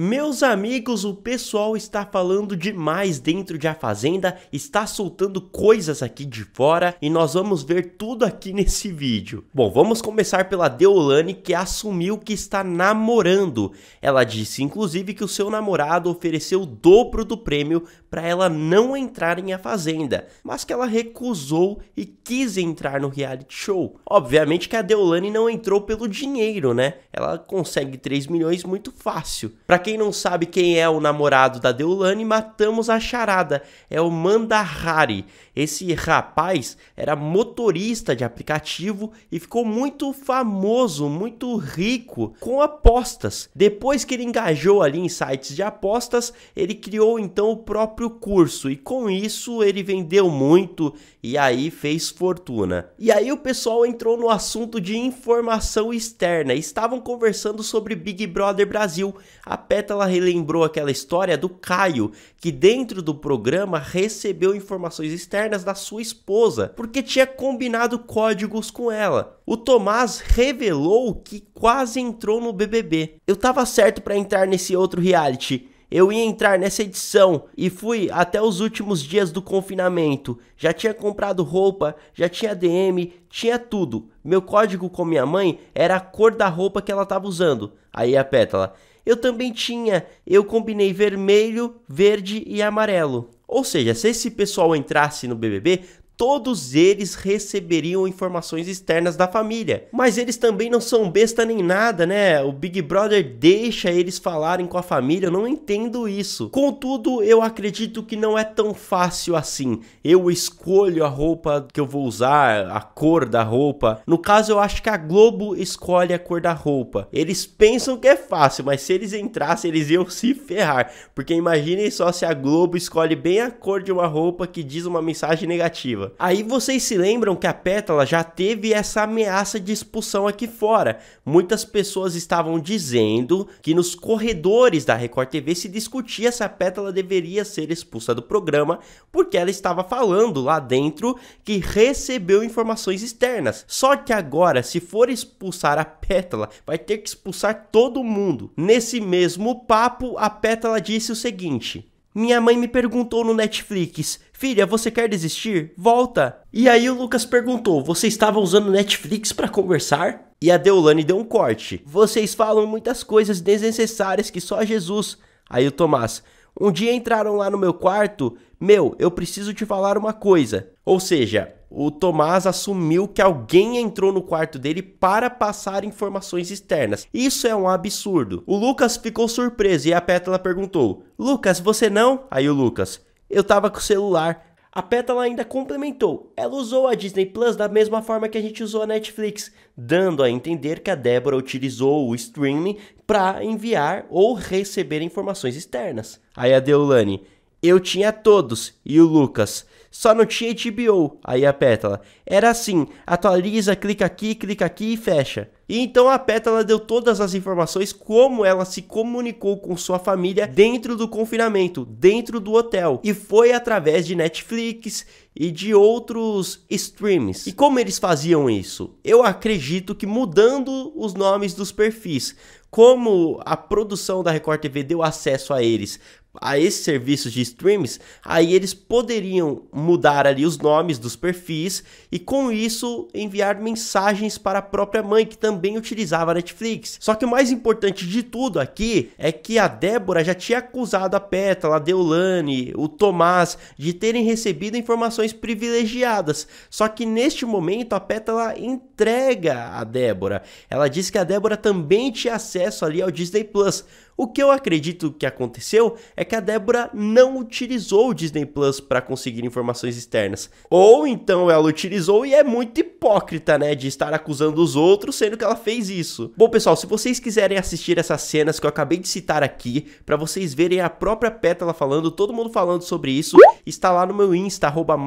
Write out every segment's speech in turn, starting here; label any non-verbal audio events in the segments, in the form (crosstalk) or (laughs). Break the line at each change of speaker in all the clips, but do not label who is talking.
Meus amigos, o pessoal está falando demais dentro de A Fazenda, está soltando coisas aqui de fora e nós vamos ver tudo aqui nesse vídeo. Bom, vamos começar pela Deolane que assumiu que está namorando. Ela disse inclusive que o seu namorado ofereceu o dobro do prêmio para ela não entrar em A Fazenda, mas que ela recusou e quis entrar no reality show. Obviamente que a Deolane não entrou pelo dinheiro, né? Ela consegue 3 milhões muito fácil. Para quem não sabe quem é o namorado da Deulane, matamos a charada. É o Mandahari. Esse rapaz era motorista de aplicativo e ficou muito famoso, muito rico com apostas. Depois que ele engajou ali em sites de apostas, ele criou então o próprio curso e com isso ele vendeu muito e aí fez fortuna. E aí o pessoal entrou no assunto de informação externa. Estavam conversando sobre Big Brother Brasil, a Beta ela relembrou aquela história do Caio, que dentro do programa recebeu informações externas da sua esposa, porque tinha combinado códigos com ela. O Tomás revelou que quase entrou no BBB. Eu tava certo para entrar nesse outro reality. Eu ia entrar nessa edição e fui até os últimos dias do confinamento. Já tinha comprado roupa, já tinha DM, tinha tudo. Meu código com minha mãe era a cor da roupa que ela tava usando. Aí a pétala eu também tinha. Eu combinei vermelho, verde e amarelo. Ou seja, se esse pessoal entrasse no BBB, todos eles receberiam informações externas da família. Mas eles também não são besta nem nada, né? O Big Brother deixa eles falarem com a família, eu não entendo isso. Contudo, eu acredito que não é tão fácil assim. Eu escolho a roupa que eu vou usar, a cor da roupa. No caso, eu acho que a Globo escolhe a cor da roupa. Eles pensam que é fácil, mas se eles entrassem, eles iam (laughs) se ferrar. Porque imaginem só se a Globo escolhe bem a cor de uma roupa que diz uma mensagem negativa. Aí vocês se lembram que a Pétala já teve essa ameaça de expulsão aqui fora. Muitas pessoas estavam dizendo que nos corredores da Record TV se discutia se a Pétala deveria ser expulsa do programa, porque ela estava falando lá dentro que recebeu informações externas. Só que agora, se for expulsar a Pétala, vai ter que expulsar todo mundo. Nesse mesmo papo, a Pétala disse o seguinte: minha mãe me perguntou no Netflix: Filha, você quer desistir? Volta! E aí o Lucas perguntou: Você estava usando Netflix para conversar? E a Deolane deu um corte: Vocês falam muitas coisas desnecessárias que só Jesus. Aí o Tomás: um dia entraram lá no meu quarto, meu, eu preciso te falar uma coisa. Ou seja, o Tomás assumiu que alguém entrou no quarto dele para passar informações externas. Isso é um absurdo. O Lucas ficou surpreso e a Petra perguntou: Lucas, você não? Aí o Lucas, eu tava com o celular. A Pétala ainda complementou: ela usou a Disney Plus da mesma forma que a gente usou a Netflix, dando a entender que a Débora utilizou o streaming para enviar ou receber informações externas. Aí a Deulane: eu tinha todos e o Lucas. Só não tinha HBO. Aí a pétala. Era assim: atualiza, clica aqui, clica aqui e fecha. E então a Pétala deu todas as informações como ela se comunicou com sua família dentro do confinamento, dentro do hotel. E foi através de Netflix e de outros streams. E como eles faziam isso? Eu acredito que mudando os nomes dos perfis. Como a produção da Record TV deu acesso a eles, a esses serviços de streams, aí eles poderiam mudar ali os nomes dos perfis e com isso enviar mensagens para a própria mãe que também utilizava a Netflix. Só que o mais importante de tudo aqui é que a Débora já tinha acusado a Pétala, a Deolane, o Tomás de terem recebido informações privilegiadas. Só que neste momento a Pétala entrega a Débora. Ela diz que a Débora também tinha acesso ali ao Disney Plus. O que eu acredito que aconteceu é que a Débora não utilizou o Disney Plus para conseguir informações externas. Ou então ela utilizou e é muito hipócrita hipócrita, né, de estar acusando os outros, sendo que ela fez isso. Bom, pessoal, se vocês quiserem assistir essas cenas que eu acabei de citar aqui, para vocês verem a própria Pétala falando, todo mundo falando sobre isso, está lá no meu Insta, arroba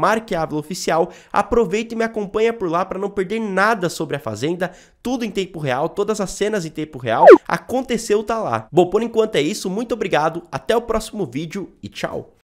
Aproveita e me acompanha por lá para não perder nada sobre a Fazenda, tudo em tempo real, todas as cenas em tempo real, aconteceu tá lá. Bom, por enquanto é isso, muito obrigado, até o próximo vídeo e tchau!